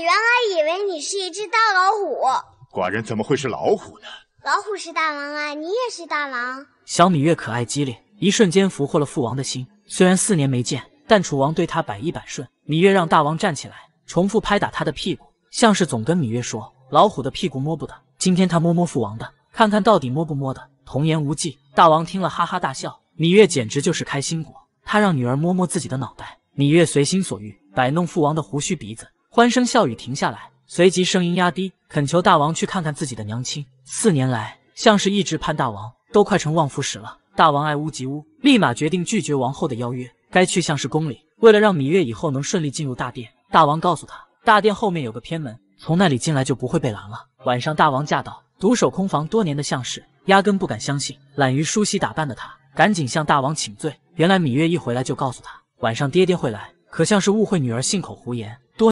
原来以为你是一只大老虎，寡人怎么会是老虎呢？老虎是大王啊，你也是大王。小芈月可爱机灵，一瞬间俘获了父王的心。虽然四年没见，但楚王对他百依百顺。芈月让大王站起来，重复拍打他的屁股，像是总跟芈月说：“老虎的屁股摸不得。”今天他摸摸父王的，看看到底摸不摸的。童言无忌，大王听了哈哈大笑。芈月简直就是开心果。他让女儿摸摸自己的脑袋，芈月随心所欲，摆弄父王的胡须鼻子。欢声笑语停下来，随即声音压低，恳求大王去看看自己的娘亲。四年来，相氏一直盼大王，都快成望夫石了。大王爱屋及乌，立马决定拒绝王后的邀约。该去像是宫里，为了让芈月以后能顺利进入大殿，大王告诉他，大殿后面有个偏门，从那里进来就不会被拦了。晚上大王驾到，独守空房多年的相氏压根不敢相信，懒于梳洗打扮的他赶紧向大王请罪。原来芈月一回来就告诉他，晚上爹爹会来，可像是误会女儿信口胡言，多。